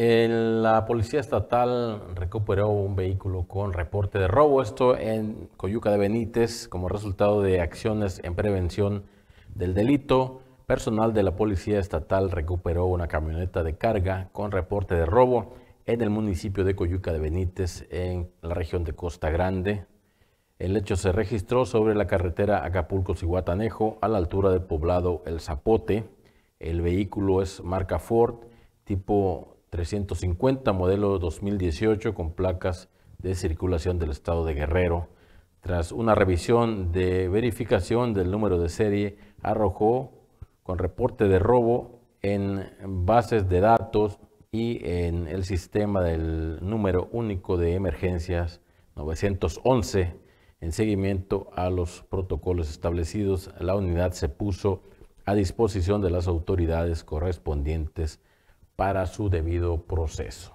La policía estatal recuperó un vehículo con reporte de robo, esto en Coyuca de Benítez, como resultado de acciones en prevención del delito. Personal de la policía estatal recuperó una camioneta de carga con reporte de robo en el municipio de Coyuca de Benítez, en la región de Costa Grande. El hecho se registró sobre la carretera Acapulco-Cihuatanejo, a la altura del poblado El Zapote. El vehículo es marca Ford, tipo 350, modelo 2018, con placas de circulación del estado de Guerrero. Tras una revisión de verificación del número de serie, arrojó con reporte de robo en bases de datos y en el sistema del número único de emergencias 911. En seguimiento a los protocolos establecidos, la unidad se puso a disposición de las autoridades correspondientes para su debido proceso.